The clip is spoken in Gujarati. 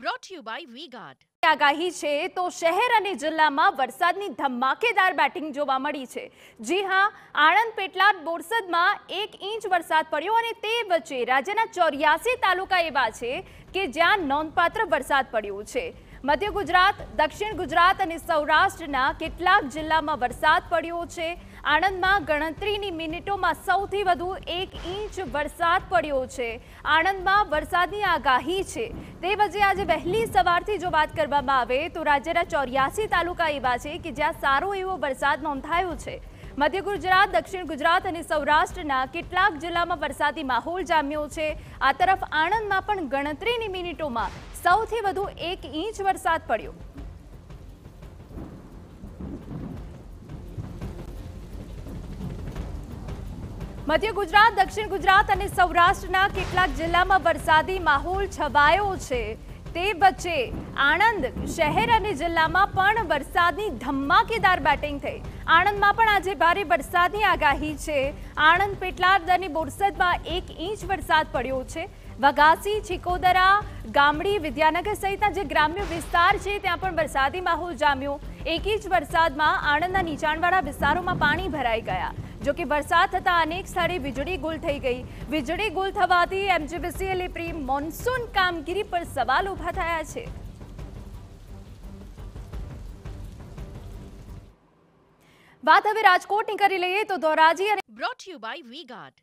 બ્રોટ યુ બાય વીગાર્ડ આગાહી છે તો શહેર અને જિલ્લામાં વરસાદની ધમાકેદાર બેટિંગ જોવા મળી છે જી હા આણંદ પેટલાદ બોરસદમાં એક ઇંચ વરસાદ પડ્યો અને તે વચ્ચે રાજ્યના ચોર્યાસી તાલુકા એવા છે કે જ્યાં નોંધપાત્ર વરસાદ પડ્યો છે મધ્ય ગુજરાત દક્ષિણ ગુજરાત અને સૌરાષ્ટ્રના કેટલાક જિલ્લામાં વરસાદ પડ્યો છે આણંદમાં ગણતરીની મિનિટોમાં સૌથી વધુ એક ઇંચ વરસાદ પડ્યો છે આણંદમાં વરસાદની આગાહી છે તે પછી આજે વહેલી સવારથી જો વાત કરવામાં આવે તો રાજ્યના ચોર્યાસી તાલુકા એવા છે કે જ્યાં સારો એવો વરસાદ નોંધાયો છે મધ્ય ગુજરાત દક્ષિણ ગુજરાત અને સૌરાષ્ટ્રના કેટલાક જિલ્લામાં વરસાદી માહોલ જામ્યો છે આ તરફ આણંદમાં પણ ગણતરીની મિનિટોમાં સૌથી વધુ એક ઇંચ વરસાદ પડ્યો મધ્ય ગુજરાત દક્ષિણ ગુજરાત અને સૌરાષ્ટ્રના કેટલાક જિલ્લામાં વરસાદી માહોલ છવાયો છે તે વચ્ચે આણંદ શહેર અને જિલ્લામાં પણ વરસાદની ધમાકેદાર બેટિંગ થઈ આણંદમાં પણ આજે ભારે વરસાદની આગાહી છે આણંદ પેટલાદ અને બોરસદમાં એક ઇંચ વરસાદ પડ્યો છે વગાસી ચિકોદરા ગામડી વિદ્યાનગર સહિતના જે ગ્રામ્ય વિસ્તાર છે ત્યાં પણ વરસાદી માહોલ જામ્યો એક ઇંચ વરસાદમાં આણંદના નીચાણવાળા વિસ્તારોમાં પાણી ભરાઈ ગયા જોકે વરસાદ થતાં અનેક સ્થળે વીજળી ગુલ થઈ ગઈ વીજળી ગુલ થવાથી એમજીવીસીએલએ પ્રી મોન્સૂન કામગીરી પર સવાલ ઉભા થયા છે વાત હવે રાજકોટની કરી લઈએ તો ધોરાજી અને brought you by V guard